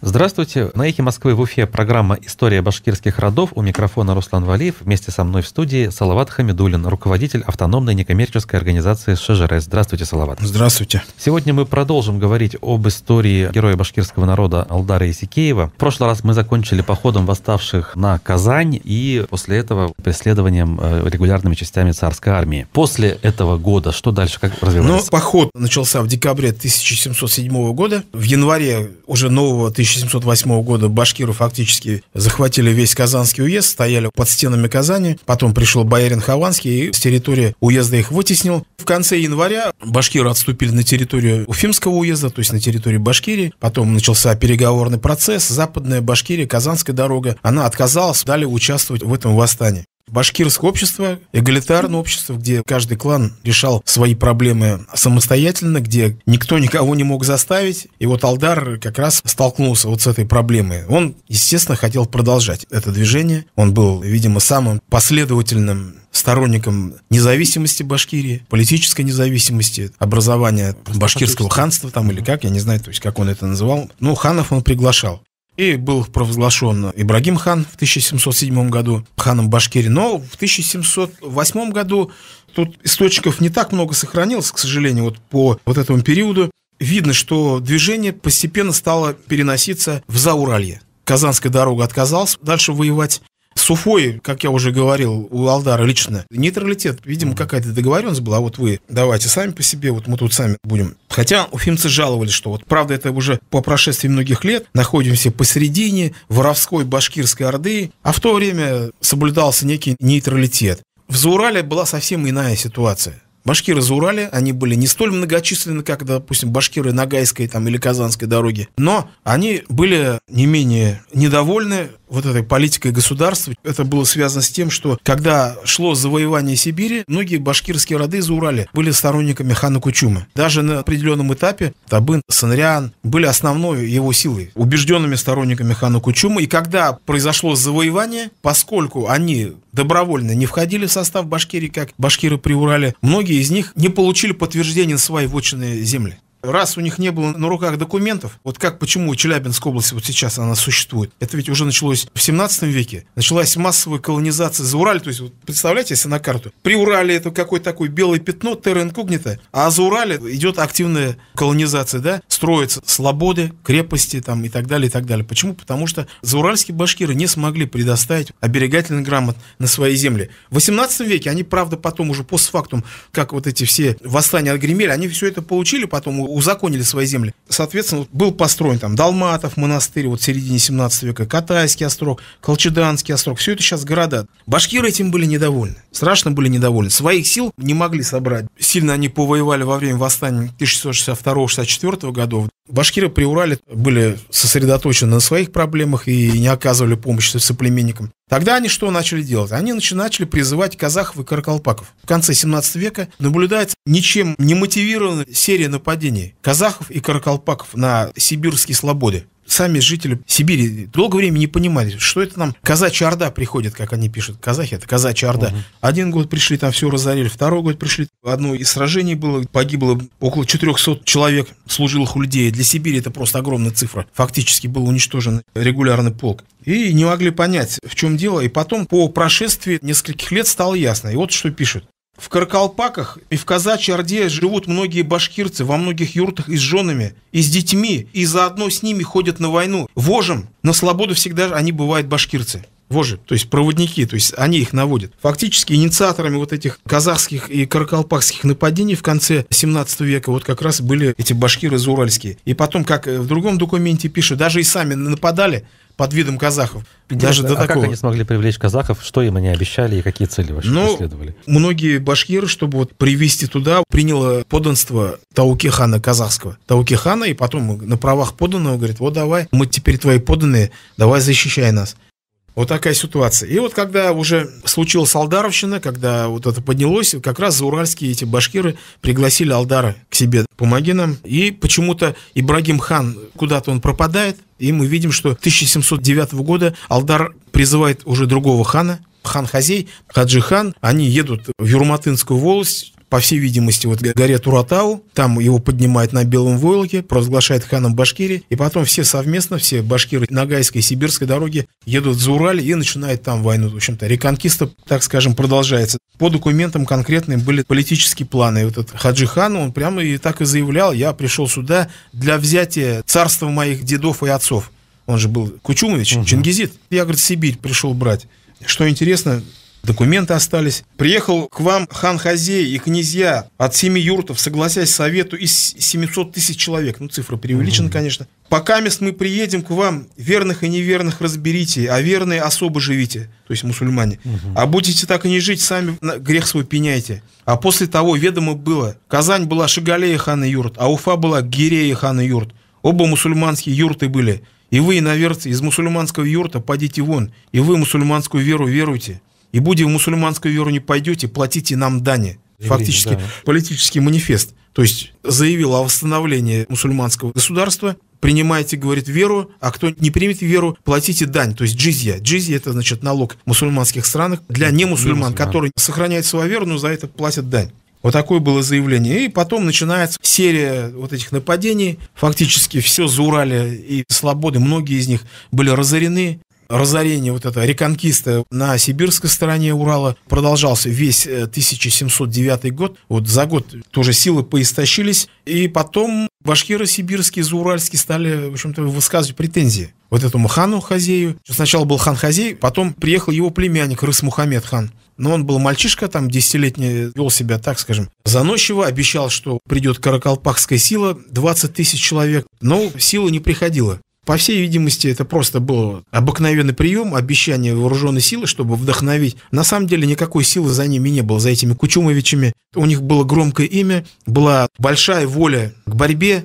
Здравствуйте. На «Эхе Москвы» в Уфе программа «История башкирских родов». У микрофона Руслан Валиев. Вместе со мной в студии Салават Хамидулин, руководитель автономной некоммерческой организации «Шежерес». Здравствуйте, Салават. Здравствуйте. Сегодня мы продолжим говорить об истории героя башкирского народа Алдара Исикеева. В прошлый раз мы закончили походом восставших на Казань и после этого преследованием э, регулярными частями царской армии. После этого года что дальше, как развивалось? Ну, поход начался в декабре 1707 года. В январе уже нового 1000 1708 года башкиры фактически захватили весь Казанский уезд, стояли под стенами Казани. Потом пришел Боярин Хованский и с территории уезда их вытеснил. В конце января башкиры отступили на территорию Уфимского уезда, то есть на территории Башкирии. Потом начался переговорный процесс. Западная Башкирия, Казанская дорога, она отказалась, дали участвовать в этом восстании. Башкирское общество, эгалитарное общество, где каждый клан решал свои проблемы самостоятельно, где никто никого не мог заставить. И вот Алдар как раз столкнулся вот с этой проблемой. Он, естественно, хотел продолжать это движение. Он был, видимо, самым последовательным сторонником независимости Башкирии, политической независимости, образования башкирского ханства там или как, я не знаю, то есть как он это называл. Ну, ханов он приглашал и был провозглашен Ибрагим хан в 1707 году, ханом Башкирии. Но в 1708 году тут источников не так много сохранилось, к сожалению, вот по вот этому периоду. Видно, что движение постепенно стало переноситься в Зауралье. Казанская дорога отказалась дальше воевать с как я уже говорил, у Алдара лично нейтралитет. Видимо, какая-то договоренность была. Вот вы давайте сами по себе, вот мы тут сами будем. Хотя уфимцы жаловались, что вот правда это уже по прошествии многих лет находимся посередине воровской башкирской орды, а в то время соблюдался некий нейтралитет. В Заурале была совсем иная ситуация. Башкиры за они были не столь многочисленны, как, допустим, башкиры Ногайской там, или Казанской дороги, но они были не менее недовольны вот этой политикой государства. Это было связано с тем, что когда шло завоевание Сибири, многие башкирские роды из Урали были сторонниками хана Кучумы. Даже на определенном этапе Табын, Санриан были основной его силой, убежденными сторонниками хана Кучумы. И когда произошло завоевание, поскольку они добровольно не входили в состав Башкирии, как башкиры при Урале, многие из них не получили подтверждения своей вотчинной земли. Раз у них не было на руках документов, вот как, почему Челябинская область вот сейчас она существует, это ведь уже началось в 17 веке, началась массовая колонизация за Ураль, то есть, вот, представляете, если на карту, при Урале это какое-то такое белое пятно, терра инкогнито, а за Урале идет активная колонизация, да, строятся слободы, крепости там и так далее, и так далее. Почему? Потому что зауральские башкиры не смогли предоставить оберегательный грамот на свои земли. В 18 веке они, правда, потом уже постфактум, как вот эти все восстания отгремели, они все это получили потом у узаконили свои земли. Соответственно, был построен там Далматов монастырь, вот в середине 17 века, Катайский острог, Колчеданский острог, все это сейчас города. Башкиры этим были недовольны, страшно были недовольны. Своих сил не могли собрать. Сильно они повоевали во время восстания 1662-64 годов. Башкиры при Урале были сосредоточены на своих проблемах и не оказывали помощи своим соплеменникам. Тогда они что начали делать? Они начали призывать казахов и каракалпаков. В конце 17 века наблюдается ничем не мотивированная серия нападений казахов и каракалпаков на сибирские слободы сами жители Сибири долгое время не понимали, что это нам казачья орда приходит, как они пишут. Казахи это казачья орда. Угу. Один год пришли, там все разорили, второй год пришли. Одно из сражений было, погибло около 400 человек служилых у людей. Для Сибири это просто огромная цифра. Фактически был уничтожен регулярный полк. И не могли понять, в чем дело. И потом, по прошествии нескольких лет стало ясно. И вот что пишут. В Каркалпаках и в казачьей Орде живут многие башкирцы во многих юртах и с женами, и с детьми, и заодно с ними ходят на войну. Вожем на свободу всегда они бывают башкирцы вожи, то есть проводники, то есть они их наводят. Фактически инициаторами вот этих казахских и каракалпакских нападений в конце 17 века вот как раз были эти башкиры зауральские. И потом, как в другом документе пишут, даже и сами нападали, под видом казахов. Даже до а такого. как они смогли привлечь казахов? Что им они обещали и какие цели вообще ну, преследовали? Многие башкиры, чтобы вот привести туда, приняло подданство Таукихана казахского. Таукихана, и потом на правах подданного говорит, вот давай, мы теперь твои поданные, давай защищай нас. Вот такая ситуация. И вот когда уже случилась Алдаровщина, когда вот это поднялось, как раз зауральские эти башкиры пригласили Алдара к себе, помоги нам. И почему-то Ибрагим хан, куда-то он пропадает, и мы видим, что 1709 года Алдар призывает уже другого хана, хан Хазей, Хаджи хан, они едут в Юрматынскую волость, по всей видимости, вот горе Туратау, там его поднимают на Белом Войлоке, провозглашает ханом Башкирии, и потом все совместно, все башкиры Ногайской и Сибирской дороги едут за Ураль и начинают там войну. В общем-то, реконкиста, так скажем, продолжается. По документам конкретным были политические планы. И вот этот Хаджихан, он прямо и так и заявлял, я пришел сюда для взятия царства моих дедов и отцов. Он же был Кучумович, угу. Чингизит. Я, говорит, Сибирь пришел брать. Что интересно, документы остались. Приехал к вам хан Хазей и князья от семи юртов, согласясь совету, из 700 тысяч человек. Ну, цифра преувеличена, угу. конечно. Пока мест мы приедем к вам, верных и неверных разберите, а верные особо живите, то есть мусульмане. Угу. А будете так и не жить, сами грех свой пеняйте. А после того ведомо было, Казань была Шигалея хана юрт, а Уфа была Гирея хана юрт. Оба мусульманские юрты были. И вы, иноверцы, из мусульманского юрта падите вон, и вы мусульманскую веру веруйте. И будете в мусульманскую веру не пойдете, платите нам дани. Фактически да. политический манифест. То есть заявил о восстановлении мусульманского государства, принимаете, говорит, веру, а кто не примет веру, платите дань, то есть джизья. Джизья – это, значит, налог в мусульманских странах для немусульман, которые сохраняют свою веру, но за это платят дань. Вот такое было заявление. И потом начинается серия вот этих нападений. Фактически все за Урали и Слободы, многие из них были разорены разорение вот это, реконкиста на сибирской стороне Урала продолжался весь 1709 э, год. Вот за год тоже силы поистощились. И потом башкиры сибирские, зауральские стали, в общем-то, высказывать претензии вот этому хану Хазею. Сначала был хан Хазей, потом приехал его племянник Рыс Мухаммед хан. Но он был мальчишка, там, десятилетний, вел себя, так скажем, заносчиво, обещал, что придет каракалпахская сила, 20 тысяч человек, но сила не приходила. По всей видимости, это просто был обыкновенный прием, обещание вооруженной силы, чтобы вдохновить. На самом деле никакой силы за ними не было, за этими Кучумовичами. У них было громкое имя, была большая воля к борьбе,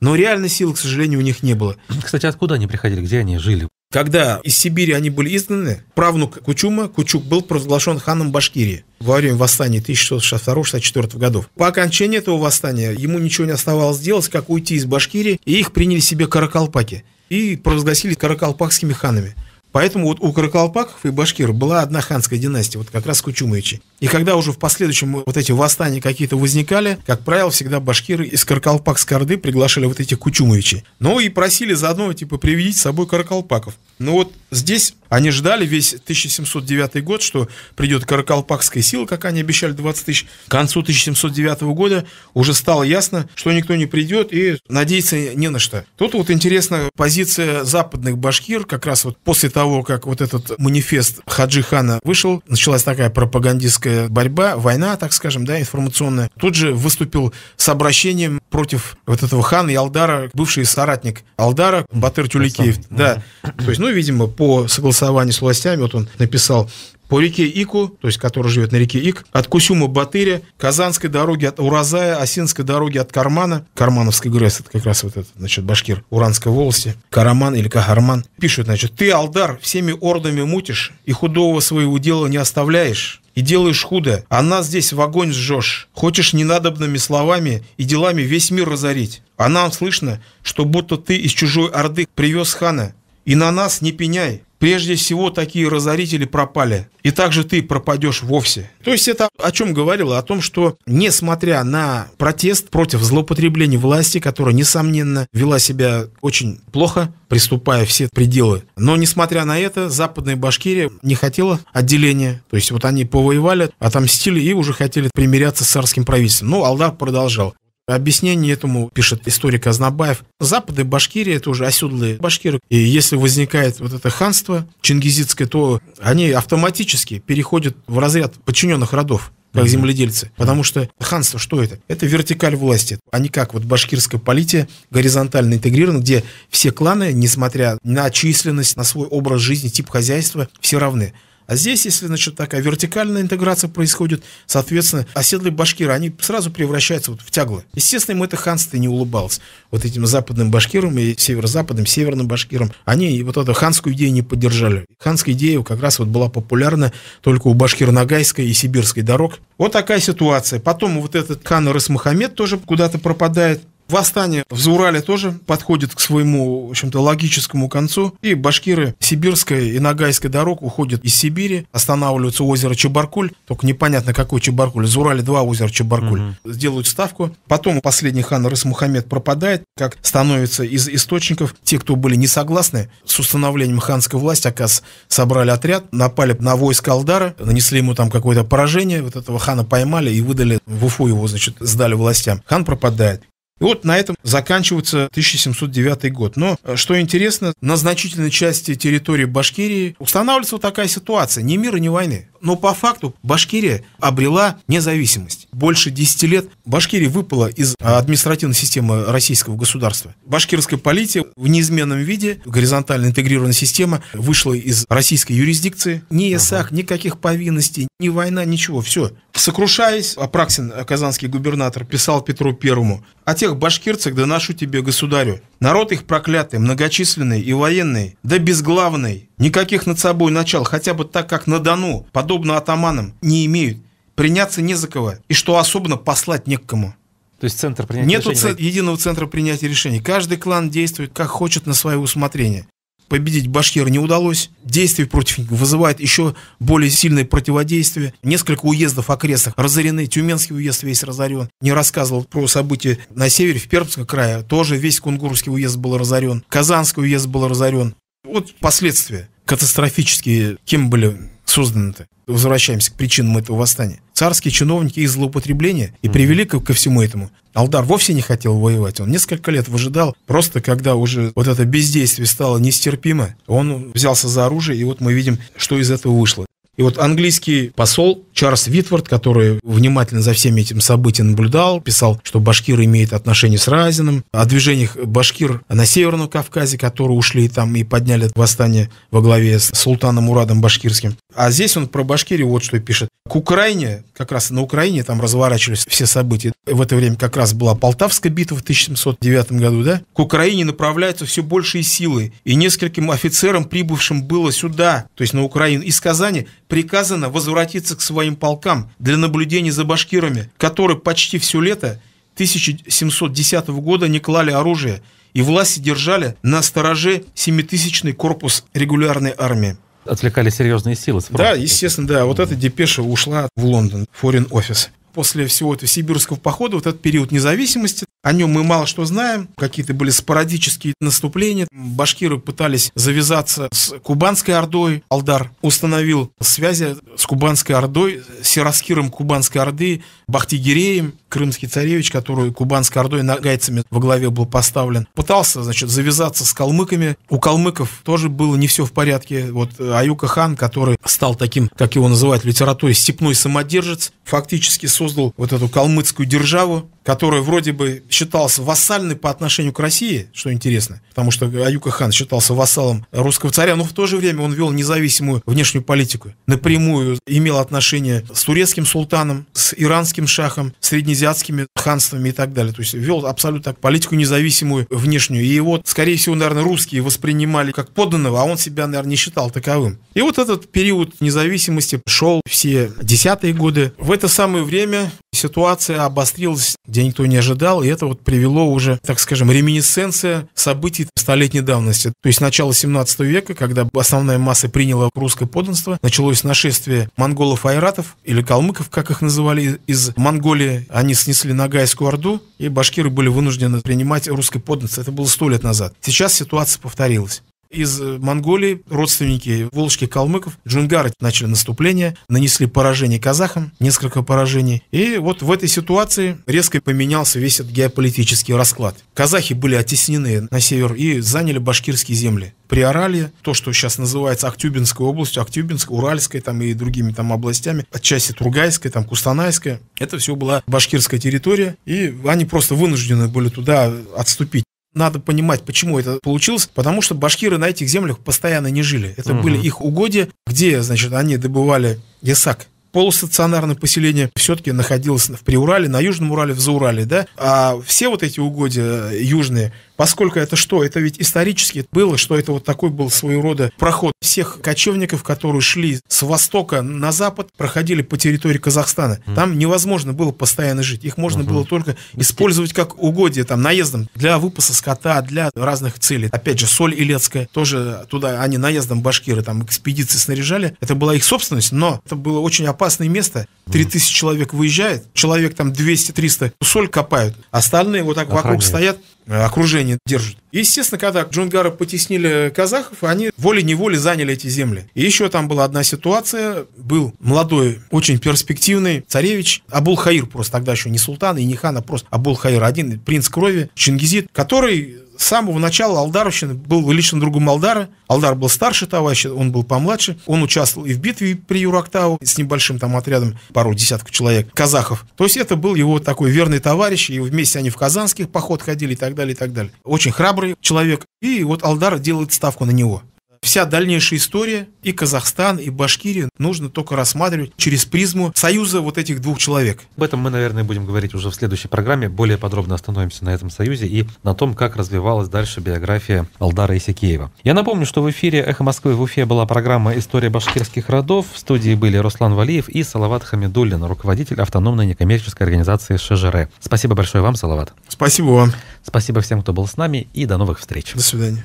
но реальной силы, к сожалению, у них не было. Кстати, откуда они приходили, где они жили? Когда из Сибири они были изгнаны, правнук Кучума, Кучук, был провозглашен ханом Башкирии во время восстания 1662-64 годов. По окончании этого восстания ему ничего не оставалось делать, как уйти из Башкирии, и их приняли себе каракалпаки – и провозгласили каракалпакскими ханами. Поэтому вот у каракалпаков и башкир была одна ханская династия, вот как раз кучумовичи. И когда уже в последующем вот эти восстания какие-то возникали, как правило, всегда башкиры из каракалпакской орды приглашали вот этих Кучумычи. Ну и просили заодно, типа, приведить с собой каракалпаков. Но ну вот здесь они ждали весь 1709 год, что придет каракалпакская сила, как они обещали, 20 тысяч. К концу 1709 года уже стало ясно, что никто не придет и надеяться не на что. Тут вот интересна позиция западных башкир, как раз вот после того, как вот этот манифест Хаджи Хана вышел, началась такая пропагандистская борьба, война, так скажем, да, информационная. Тут же выступил с обращением против вот этого хана и Алдара, бывший соратник Алдара, Батыр Тюликеев. Сам. Да. То есть, ну, видимо, по согласованию с властями, вот он написал по реке Ику, то есть который живет на реке Ик, от Кусюма Батыря, Казанской дороги от Уразая, Осинской дороги от Кармана, кармановский ГРЭС, это как раз вот этот, значит, башкир Уранской волости, Караман или Кахарман, пишут, значит, ты, Алдар, всеми ордами мутишь и худого своего дела не оставляешь и делаешь худо, а нас здесь в огонь сжешь. Хочешь ненадобными словами и делами весь мир разорить. А нам слышно, что будто ты из чужой орды привез хана, и на нас не пеняй. Прежде всего, такие разорители пропали. И также ты пропадешь вовсе. То есть это о чем говорило? О том, что несмотря на протест против злоупотребления власти, которая, несомненно, вела себя очень плохо, приступая все пределы. Но, несмотря на это, Западная Башкирия не хотела отделения. То есть вот они повоевали, отомстили и уже хотели примиряться с царским правительством. Но Алдар продолжал. Объяснение этому пишет историк Азнабаев. Запад и Башкирия – это уже оседлые башкиры. И если возникает вот это ханство чингизитское, то они автоматически переходят в разряд подчиненных родов как земледельцы. Потому что ханство что это? Это вертикаль власти. а не как вот башкирская полития горизонтально интегрированы, где все кланы, несмотря на численность, на свой образ жизни, тип хозяйства, все равны. А здесь, если, значит, такая вертикальная интеграция происходит, соответственно, оседлые башкиры, они сразу превращаются вот в тяглы. Естественно, им это ханство не улыбалось. Вот этим западным башкирам и северо-западным, северным башкирам, они вот эту ханскую идею не поддержали. Ханская идея как раз вот была популярна только у башкир ногайской и сибирской дорог. Вот такая ситуация. Потом вот этот хан Расмухамед тоже куда-то пропадает. Восстание в Заурале тоже подходит к своему, в общем-то, логическому концу. И башкиры Сибирская и Ногайская дорог уходят из Сибири, останавливаются у озера Чебаркуль. Только непонятно, какой Чебаркуль. В Заурале два озера Чебаркуль. Угу. Сделают ставку. Потом последний хан Рыс Рысмухамед пропадает, как становится из источников. Те, кто были не согласны с установлением ханской власти, оказывается, собрали отряд, напали на войско Алдара, нанесли ему там какое-то поражение, вот этого хана поймали и выдали в Уфу его, значит, сдали властям. Хан пропадает. И вот на этом заканчивается 1709 год. Но, э, что интересно, на значительной части территории Башкирии устанавливается вот такая ситуация. Ни мира, ни войны. Но по факту Башкирия обрела независимость. Больше 10 лет Башкирия выпала из административной системы российского государства. Башкирская полиция в неизменном виде, горизонтально интегрированная система, вышла из российской юрисдикции. Ни ИСАК, ага. никаких повинностей, ни война, ничего, все. Сокрушаясь, Апраксин, казанский губернатор, писал Петру Первому, о тех башкирцах доношу тебе, государю, Народ их проклятый, многочисленный и военный, да безглавный, никаких над собой начал, хотя бы так, как на Дону, подобно атаманам, не имеют. Приняться не за кого, и что особенно послать некому. То есть центр принятия Нету решений? Нету единого центра принятия решений. Каждый клан действует как хочет на свое усмотрение победить башкир не удалось. Действие против них вызывает еще более сильное противодействие. Несколько уездов окрестных разорены. Тюменский уезд весь разорен. Не рассказывал про события на севере, в Пермском крае. Тоже весь Кунгурский уезд был разорен. Казанский уезд был разорен. Вот последствия катастрофические, кем были созданы-то. Возвращаемся к причинам этого восстания царские чиновники из злоупотребления и привели ко, ко всему этому. Алдар вовсе не хотел воевать, он несколько лет выжидал, просто когда уже вот это бездействие стало нестерпимо, он взялся за оружие, и вот мы видим, что из этого вышло. И вот английский посол Чарльз Витворд, который внимательно за всеми этим событием наблюдал, писал, что башкир имеет отношение с Разиным, о движениях башкир на Северном Кавказе, которые ушли там и подняли восстание во главе с султаном Урадом Башкирским. А здесь он про Башкирию вот что пишет. К Украине, как раз на Украине там разворачивались все события. В это время как раз была Полтавская битва в 1709 году, да? К Украине направляются все большие силы. И нескольким офицерам, прибывшим было сюда, то есть на Украину из Казани, приказано возвратиться к своим полкам для наблюдения за башкирами, которые почти все лето 1710 года не клали оружие и власти держали на стороже 7-тысячный корпус регулярной армии. Отвлекали серьезные силы. Справа. Да, естественно, да. Вот эта депеша ушла в Лондон, форин офис после всего этого сибирского похода, вот этот период независимости, о нем мы мало что знаем. Какие-то были спорадические наступления. Башкиры пытались завязаться с Кубанской Ордой. Алдар установил связи с Кубанской Ордой, с Сираскиром Кубанской Орды, Бахтигиреем, крымский царевич, который Кубанской Ордой нагайцами во главе был поставлен. Пытался, значит, завязаться с калмыками. У калмыков тоже было не все в порядке. Вот э, Аюка хан, который стал таким, как его называют в литературе, степной самодержец, фактически с создал вот эту калмыцкую державу, который вроде бы считался вассальным по отношению к России, что интересно, потому что Аюка хан считался вассалом русского царя, но в то же время он вел независимую внешнюю политику, напрямую имел отношение с турецким султаном, с иранским шахом, с среднеазиатскими ханствами и так далее. То есть вел абсолютно так политику независимую внешнюю. И его, скорее всего, наверное, русские воспринимали как подданного, а он себя, наверное, не считал таковым. И вот этот период независимости шел все десятые годы. В это самое время Ситуация обострилась, где никто не ожидал, и это вот привело уже, так скажем, реминесценция событий столетней давности. То есть начало 17 века, когда основная масса приняла русское подданство, началось нашествие монголов-айратов, или калмыков, как их называли, из Монголии. Они снесли Ногайскую Орду, и башкиры были вынуждены принимать русское подданство. Это было сто лет назад. Сейчас ситуация повторилась. Из э, Монголии родственники Волжских калмыков, джунгары начали наступление, нанесли поражение казахам, несколько поражений. И вот в этой ситуации резко поменялся весь этот геополитический расклад. Казахи были оттеснены на север и заняли башкирские земли. при Орале, то, что сейчас называется Актюбинской областью, Актюбинск, Уральской там и другими там областями, отчасти Тургайской, там Кустанайская, это все была башкирская территория, и они просто вынуждены были туда отступить. Надо понимать, почему это получилось, потому что башкиры на этих землях постоянно не жили. Это угу. были их угодья, где, значит, они добывали ясак, полустационарное поселение все-таки находилось в Приурале, на Южном Урале, в Заурале, да, а все вот эти угодья э, южные, Поскольку это что? Это ведь исторически было, что это вот такой был своего рода проход всех кочевников, которые шли с востока на запад, проходили по территории Казахстана. Mm. Там невозможно было постоянно жить. Их можно mm-hmm. было только использовать как угодье, там, наездом для выпаса скота, для разных целей. Опять же, соль Илецкая тоже туда, они наездом башкиры, там, экспедиции снаряжали. Это была их собственность, но это было очень опасное место. 3000 человек выезжает, человек там 200-300 соль копают, остальные вот так Охраняют. вокруг стоят, Э, окружение держат. естественно, когда джунгары потеснили казахов, они волей-неволей заняли эти земли. И еще там была одна ситуация. Был молодой, очень перспективный царевич Абулхаир, просто тогда еще не султан и не хан, а просто Абулхаир, один принц крови, чингизит, который самого начала Алдаровщина был личным другом Алдара. Алдар был старше товарища, он был помладше. Он участвовал и в битве при Юрактау с небольшим там отрядом, пару десятков человек, казахов. То есть это был его такой верный товарищ, и вместе они в казанских поход ходили и так далее, и так далее. Очень храбрый человек. И вот Алдар делает ставку на него. Вся дальнейшая история и Казахстан, и Башкирию нужно только рассматривать через призму союза вот этих двух человек. Об этом мы, наверное, будем говорить уже в следующей программе. Более подробно остановимся на этом союзе и на том, как развивалась дальше биография Алдара Исикеева. Я напомню, что в эфире «Эхо Москвы» в Уфе была программа «История башкирских родов». В студии были Руслан Валиев и Салават Хамидуллин, руководитель автономной некоммерческой организации ШЖР. Спасибо большое вам, Салават. Спасибо вам. Спасибо всем, кто был с нами, и до новых встреч. До свидания.